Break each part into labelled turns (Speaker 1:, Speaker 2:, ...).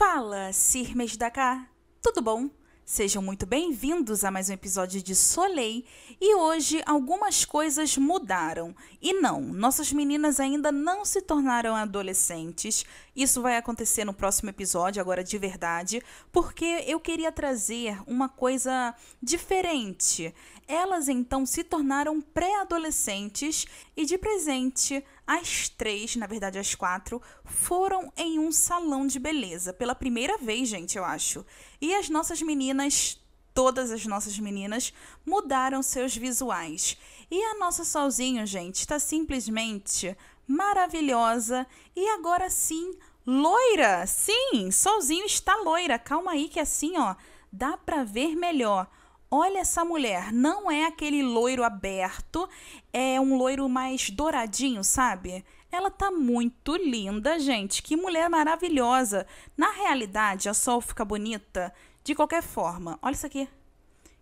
Speaker 1: Fala, Sirmes da cá. Tudo bom? Sejam muito bem-vindos a mais um episódio de Soleil e hoje algumas coisas mudaram. E não, nossas meninas ainda não se tornaram adolescentes. Isso vai acontecer no próximo episódio, agora de verdade, porque eu queria trazer uma coisa diferente. Elas então se tornaram pré-adolescentes e de presente as três, na verdade as quatro, foram em um salão de beleza. Pela primeira vez, gente, eu acho. E as nossas meninas, todas as nossas meninas, mudaram seus visuais. E a nossa Solzinho, gente, está simplesmente maravilhosa. E agora sim, loira! Sim, Solzinho está loira. Calma aí que assim, ó, dá para ver melhor olha essa mulher, não é aquele loiro aberto, é um loiro mais douradinho, sabe? Ela tá muito linda, gente. Que mulher maravilhosa. Na realidade, a Sol fica bonita de qualquer forma. Olha isso aqui.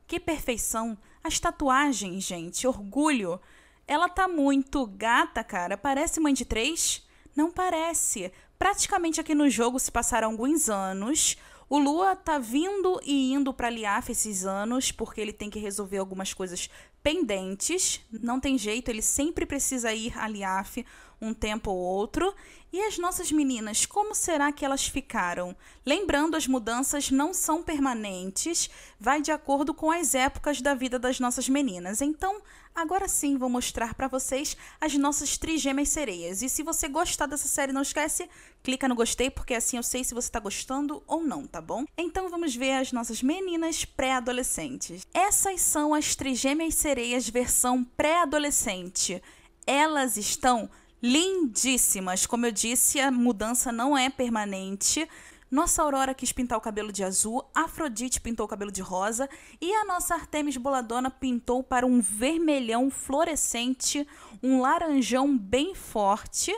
Speaker 1: Que perfeição. As tatuagens, gente, orgulho. Ela tá muito gata, cara. Parece mãe de três? Não parece. Praticamente aqui no jogo se passaram alguns anos. O Lua tá vindo e indo para Liaf esses anos, porque ele tem que resolver algumas coisas pendentes, não tem jeito, ele sempre precisa ir à LIAF um tempo ou outro. E as nossas meninas, como será que elas ficaram? Lembrando, as mudanças não são permanentes, vai de acordo com as épocas da vida das nossas meninas. Então, agora sim vou mostrar para vocês as nossas trigêmeas sereias. E se você gostar dessa série, não esquece, clica no gostei, porque assim eu sei se você está gostando ou não, tá bom? Então vamos ver as nossas meninas pré-adolescentes. Essas são as trigêmeas sereias sereias versão pré-adolescente. Elas estão lindíssimas. Como eu disse, a mudança não é permanente. Nossa Aurora quis pintar o cabelo de azul, Afrodite pintou o cabelo de rosa e a nossa Artemis Boladona pintou para um vermelhão fluorescente, um laranjão bem forte.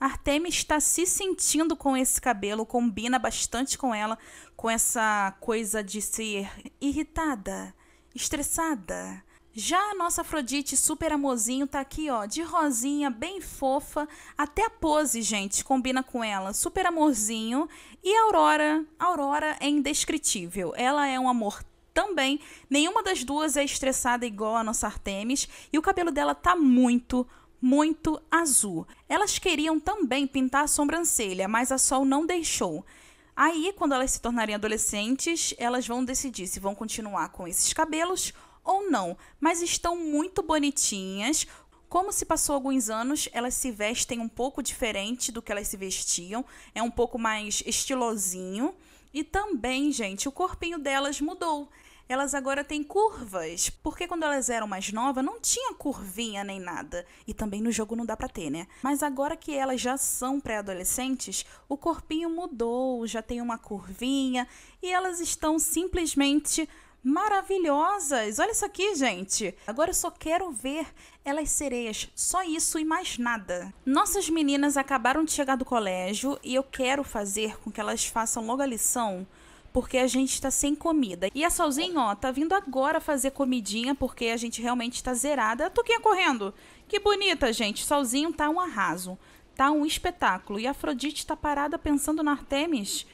Speaker 1: Artemis está se sentindo com esse cabelo, combina bastante com ela, com essa coisa de ser irritada, estressada, já a nossa Afrodite super amorzinho tá aqui, ó, de rosinha, bem fofa. Até a pose, gente, combina com ela. Super amorzinho. E a Aurora, a Aurora é indescritível. Ela é um amor também. Nenhuma das duas é estressada igual a nossa Artemis. E o cabelo dela tá muito, muito azul. Elas queriam também pintar a sobrancelha, mas a Sol não deixou. Aí, quando elas se tornarem adolescentes, elas vão decidir se vão continuar com esses cabelos ou não, mas estão muito bonitinhas. Como se passou alguns anos, elas se vestem um pouco diferente do que elas se vestiam, é um pouco mais estilosinho. E também, gente, o corpinho delas mudou. Elas agora têm curvas, porque quando elas eram mais novas não tinha curvinha nem nada. E também no jogo não dá para ter, né? Mas agora que elas já são pré-adolescentes, o corpinho mudou, já tem uma curvinha e elas estão simplesmente maravilhosas. Olha isso aqui, gente. Agora eu só quero ver elas sereias, só isso e mais nada. Nossas meninas acabaram de chegar do colégio e eu quero fazer com que elas façam logo a lição porque a gente está sem comida. E a Solzinho, ó, tá vindo agora fazer comidinha, porque a gente realmente está zerada. A Tuquinha correndo. Que bonita, gente. Solzinho tá um arraso. Tá um espetáculo. E a Afrodite tá parada pensando na Artemis.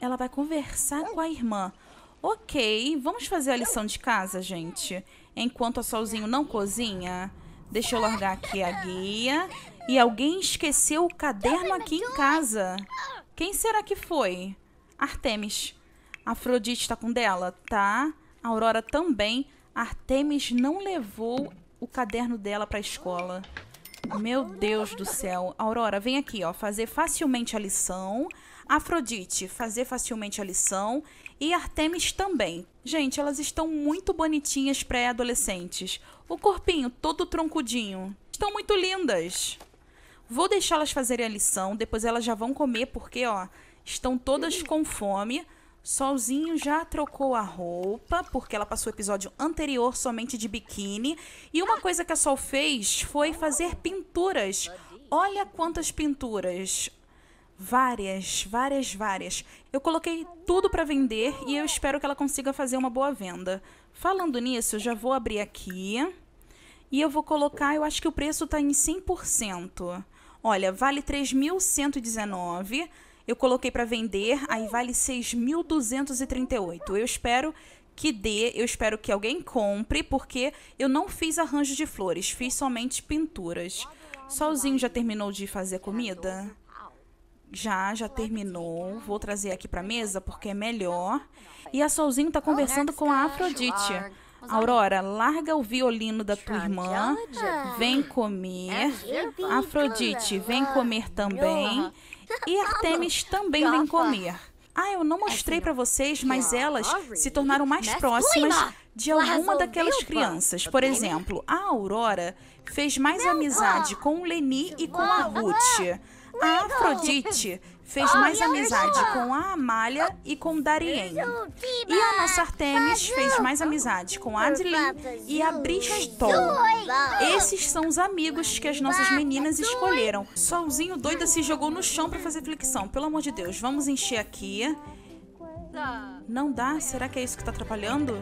Speaker 1: Ela vai conversar com a irmã. Ok, vamos fazer a lição de casa, gente. Enquanto a Solzinho não cozinha, deixa eu largar aqui a guia. E alguém esqueceu o caderno aqui em casa. Quem será que foi? Artemis. Afrodite está com dela, tá? A Aurora também. Artemis não levou o caderno dela para a escola. Meu Deus do céu. Aurora, vem aqui, ó. Fazer facilmente a lição. Afrodite, fazer facilmente a lição e Artemis também. Gente, elas estão muito bonitinhas pré-adolescentes. O corpinho todo troncudinho. Estão muito lindas. Vou deixá-las fazerem a lição, depois elas já vão comer porque, ó, estão todas com fome. Solzinho já trocou a roupa, porque ela passou o episódio anterior somente de biquíni. E uma coisa que a Sol fez foi fazer pinturas. Olha quantas pinturas várias, várias, várias. Eu coloquei tudo para vender e eu espero que ela consiga fazer uma boa venda. Falando nisso, eu já vou abrir aqui e eu vou colocar, eu acho que o preço está em 100%. Olha, vale 3.119, eu coloquei para vender, aí vale 6.238. Eu espero que dê, eu espero que alguém compre, porque eu não fiz arranjo de flores, fiz somente pinturas. Solzinho já terminou de fazer comida? Já, já terminou. Vou trazer aqui para mesa porque é melhor. E a Solzinho está conversando com a Afrodite. Aurora, larga o violino da tua irmã, vem comer. Afrodite, vem comer também. E Artemis também vem comer. Ah, eu não mostrei para vocês, mas elas se tornaram mais próximas de alguma daquelas crianças. Por exemplo, a Aurora fez mais amizade com o Leni e com a Ruth. A ah, Afrodite fez mais amizade com a Amália e com Darien. E a nossa Artemis tá fez mais amizade com a Adeline e a Bristol. Esses são os amigos que as nossas meninas escolheram. Solzinho doida se jogou no chão para fazer flexão. Pelo amor de Deus, vamos encher aqui. Não dá? Será que é isso que tá atrapalhando?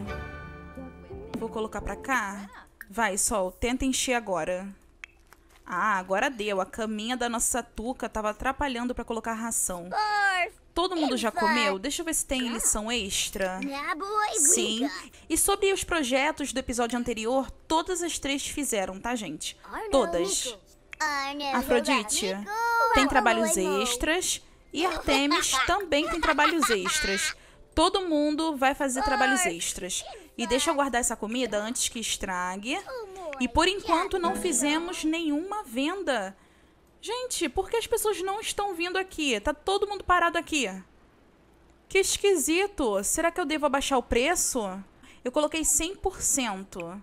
Speaker 1: Vou colocar pra cá. Vai, Sol, tenta encher agora. Ah, agora deu. A caminha da nossa tuca tava atrapalhando para colocar ração. Todo mundo já comeu? Deixa eu ver se tem lição extra. É Sim. E sobre os projetos do episódio anterior, todas as três fizeram, tá, gente? Todas. Afrodite tem trabalhos extras e Artemis também tem trabalhos extras. Todo mundo vai fazer trabalhos extras. E deixa eu guardar essa comida antes que estrague. E por enquanto não fizemos nenhuma venda. Gente, por que as pessoas não estão vindo aqui? Tá todo mundo parado aqui. Que esquisito. Será que eu devo abaixar o preço? Eu coloquei 100%.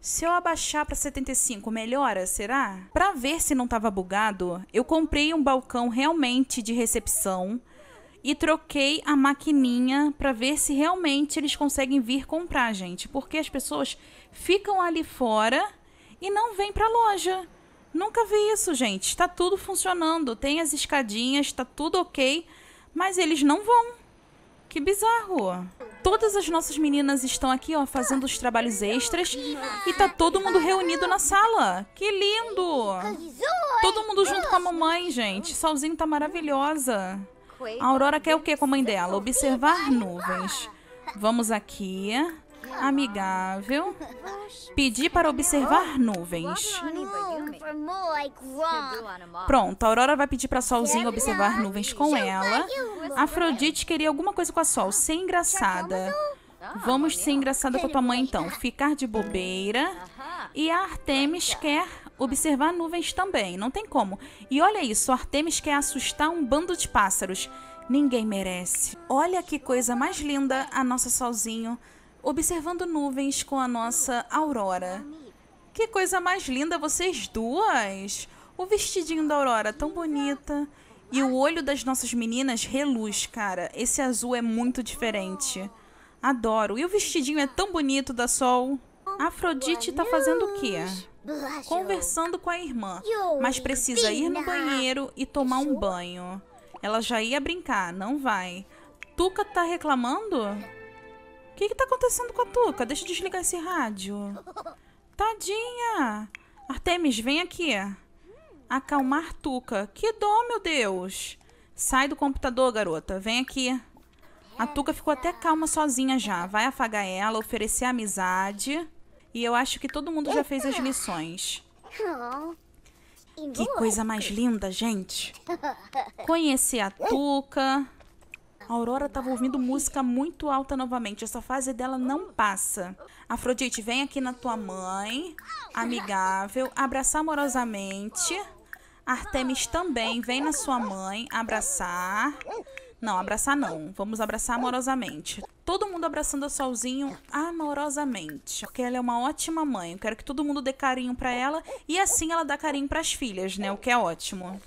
Speaker 1: Se eu abaixar para 75, melhora, será? Para ver se não estava bugado, eu comprei um balcão realmente de recepção e troquei a maquininha para ver se realmente eles conseguem vir comprar, gente, porque as pessoas ficam ali fora e não vêm para loja. Nunca vi isso, gente. Está tudo funcionando, tem as escadinhas, está tudo ok, mas eles não vão. Que bizarro. Todas as nossas meninas estão aqui, ó, fazendo os trabalhos extras e tá todo mundo reunido na sala. Que lindo! Todo mundo junto com a mamãe, gente. Salzinho tá maravilhosa. A Aurora quer o que com a mãe dela? Observar nuvens. Vamos aqui. Amigável. Pedir para observar nuvens. Pronto, a Aurora vai pedir para Solzinho observar nuvens com ela. Afrodite queria alguma coisa com a Sol, ser engraçada. Vamos ser engraçada com a tua mãe então. Ficar de bobeira. E a Artemis quer observar nuvens também, não tem como. E olha isso, Artemis quer assustar um bando de pássaros. Ninguém merece. Olha que coisa mais linda a nossa solzinho observando nuvens com a nossa aurora. Que coisa mais linda vocês duas. O vestidinho da aurora tão bonita. E o olho das nossas meninas reluz, cara. Esse azul é muito diferente. Adoro. E o vestidinho é tão bonito da Sol. Afrodite tá fazendo o quê? conversando com a irmã, mas precisa ir no banheiro e tomar um banho. Ela já ia brincar, não vai. Tuca tá reclamando? O que que tá acontecendo com a Tuca? Deixa eu desligar esse rádio. Tadinha! Artemis, vem aqui. Acalmar Tuca. Que dó, meu Deus! Sai do computador, garota. Vem aqui. A Tuca ficou até calma sozinha já. Vai afagar ela, oferecer amizade. E eu acho que todo mundo já fez as lições. Que coisa mais linda, gente. conhecer a Tuca. A Aurora estava ouvindo música muito alta novamente. Essa fase dela não passa. Afrodite, vem aqui na tua mãe. Amigável. Abraçar amorosamente. Artemis também. Vem na sua mãe. Abraçar. Não, abraçar não. Vamos abraçar amorosamente. Todo mundo abraçando a Solzinho amorosamente, porque ela é uma ótima mãe. Eu quero que todo mundo dê carinho para ela e assim ela dá carinho para as filhas, né? O que é ótimo.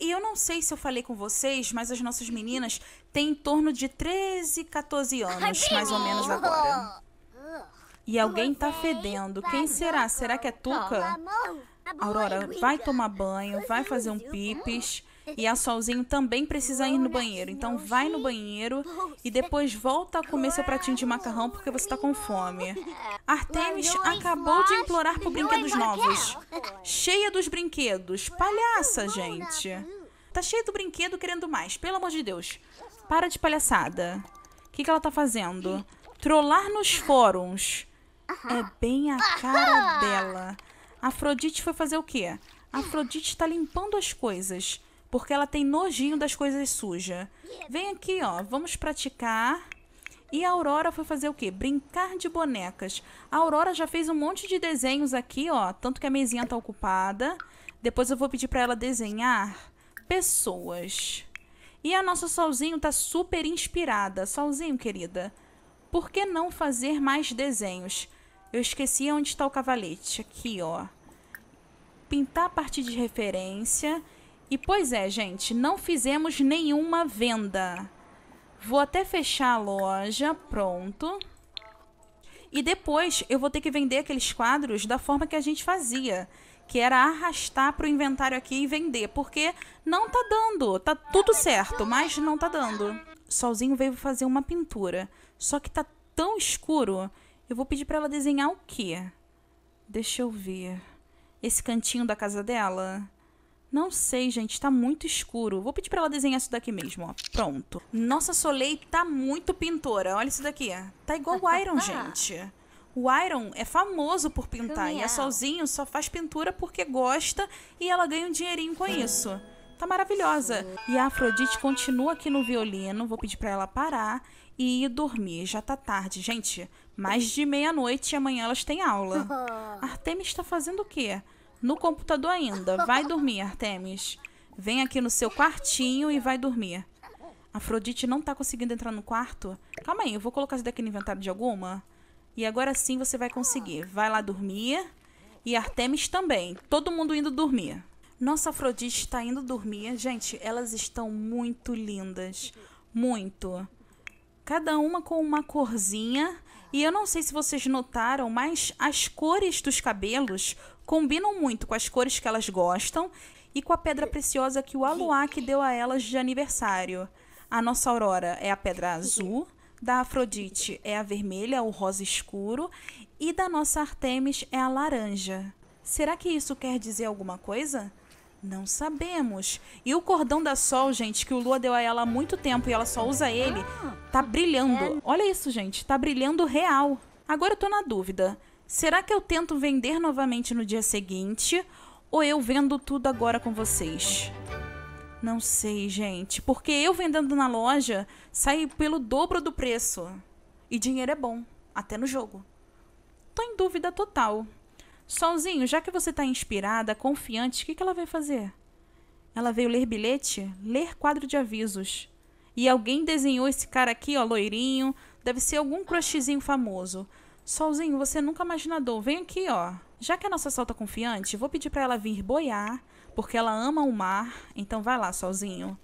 Speaker 1: E eu não sei se eu falei com vocês, mas as nossas meninas têm em torno de 13, 14 anos, mais ou menos agora. E alguém tá fedendo. Quem será? Será que é Tuca? Tá Aurora vai tomar banho, vai fazer um pipis. E a Solzinho também precisa ir no banheiro. Então vai no banheiro e depois volta a comer seu pratinho de macarrão porque você tá com fome. Artemis acabou de implorar por brinquedos novos. Cheia dos brinquedos. Palhaça, gente. Tá cheia do brinquedo querendo mais. Pelo amor de Deus. Para de palhaçada. O que, que ela tá fazendo? Trollar nos fóruns. É bem a cara dela. Afrodite foi fazer o quê? Afrodite está limpando as coisas, porque ela tem nojinho das coisas sujas. Vem aqui, ó, vamos praticar. E a Aurora foi fazer o quê? Brincar de bonecas. A Aurora já fez um monte de desenhos aqui, ó, tanto que a mesinha tá ocupada. Depois eu vou pedir para ela desenhar pessoas. E a nossa Solzinho tá super inspirada. Solzinho, querida, por que não fazer mais desenhos? Eu esqueci onde está o cavalete. Aqui, ó. Pintar a partir de referência. E, pois é, gente, não fizemos nenhuma venda. Vou até fechar a loja. Pronto. E depois eu vou ter que vender aqueles quadros da forma que a gente fazia. Que era arrastar para o inventário aqui e vender. Porque não tá dando. Tá tudo certo, mas não tá dando. Solzinho veio fazer uma pintura. Só que tá tão escuro eu vou pedir para ela desenhar o quê? Deixa eu ver. Esse cantinho da casa dela? Não sei, gente, tá muito escuro. Vou pedir para ela desenhar isso daqui mesmo, ó. Pronto. Nossa, Soleil tá muito pintora. Olha isso daqui. Tá igual o Iron, gente. O Iron é famoso por pintar. E é a Solzinho só faz pintura porque gosta e ela ganha um dinheirinho com isso. Tá maravilhosa. E a Afrodite continua aqui no violino. Vou pedir para ela parar e ir dormir. Já tá tarde. Gente, mais de meia-noite e amanhã elas têm aula. Artemis está fazendo o quê? No computador ainda. Vai dormir, Artemis. Vem aqui no seu quartinho e vai dormir. Afrodite não tá conseguindo entrar no quarto? Calma aí, eu vou colocar isso daqui no inventário de alguma. E agora sim você vai conseguir. Vai lá dormir. E Artemis também. Todo mundo indo dormir. Nossa Afrodite está indo dormir. Gente, elas estão muito lindas. Muito. Cada uma com uma corzinha e eu não sei se vocês notaram, mas as cores dos cabelos combinam muito com as cores que elas gostam e com a pedra preciosa que o Aluac deu a elas de aniversário. A nossa Aurora é a pedra azul, da Afrodite é a vermelha, o rosa escuro, e da nossa Artemis é a laranja. Será que isso quer dizer alguma coisa? Não sabemos. E o cordão da Sol, gente, que o Lua deu a ela há muito tempo e ela só usa ele, ah, tá brilhando. É. Olha isso, gente, tá brilhando real. Agora eu tô na dúvida. Será que eu tento vender novamente no dia seguinte ou eu vendo tudo agora com vocês? Não sei, gente, porque eu vendendo na loja sai pelo dobro do preço. E dinheiro é bom, até no jogo. Tô em dúvida total. Solzinho, já que você está inspirada, confiante, o que, que ela veio fazer? Ela veio ler bilhete? Ler quadro de avisos. E alguém desenhou esse cara aqui, ó, loirinho. Deve ser algum crushzinho famoso. Solzinho, você é nunca imaginador. Vem aqui, ó. Já que a nossa solta tá confiante, vou pedir para ela vir boiar, porque ela ama o mar. Então vai lá, Solzinho.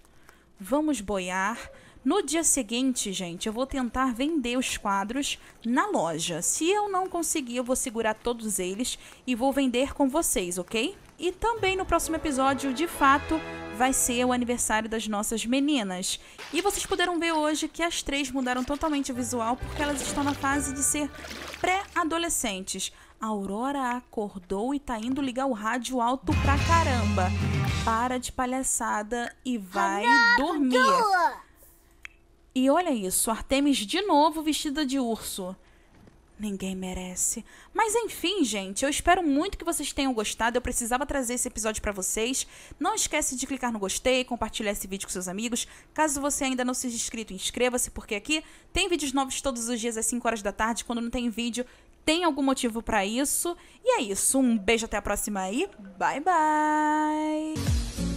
Speaker 1: Vamos boiar. No dia seguinte, gente, eu vou tentar vender os quadros na loja. Se eu não conseguir, eu vou segurar todos eles e vou vender com vocês, ok? E também no próximo episódio, de fato, vai ser o aniversário das nossas meninas. E vocês puderam ver hoje que as três mudaram totalmente o visual porque elas estão na fase de ser pré-adolescentes. A Aurora acordou e tá indo ligar o rádio alto pra caramba. Para de palhaçada e vai dormir. E olha isso, Artemis de novo vestida de urso. Ninguém merece. Mas enfim, gente, eu espero muito que vocês tenham gostado. Eu precisava trazer esse episódio para vocês. Não esquece de clicar no gostei, compartilhar esse vídeo com seus amigos. Caso você ainda não seja inscrito, inscreva-se, porque aqui tem vídeos novos todos os dias às 5 horas da tarde. Quando não tem vídeo, tem algum motivo para isso. E é isso. Um beijo, até a próxima e bye bye!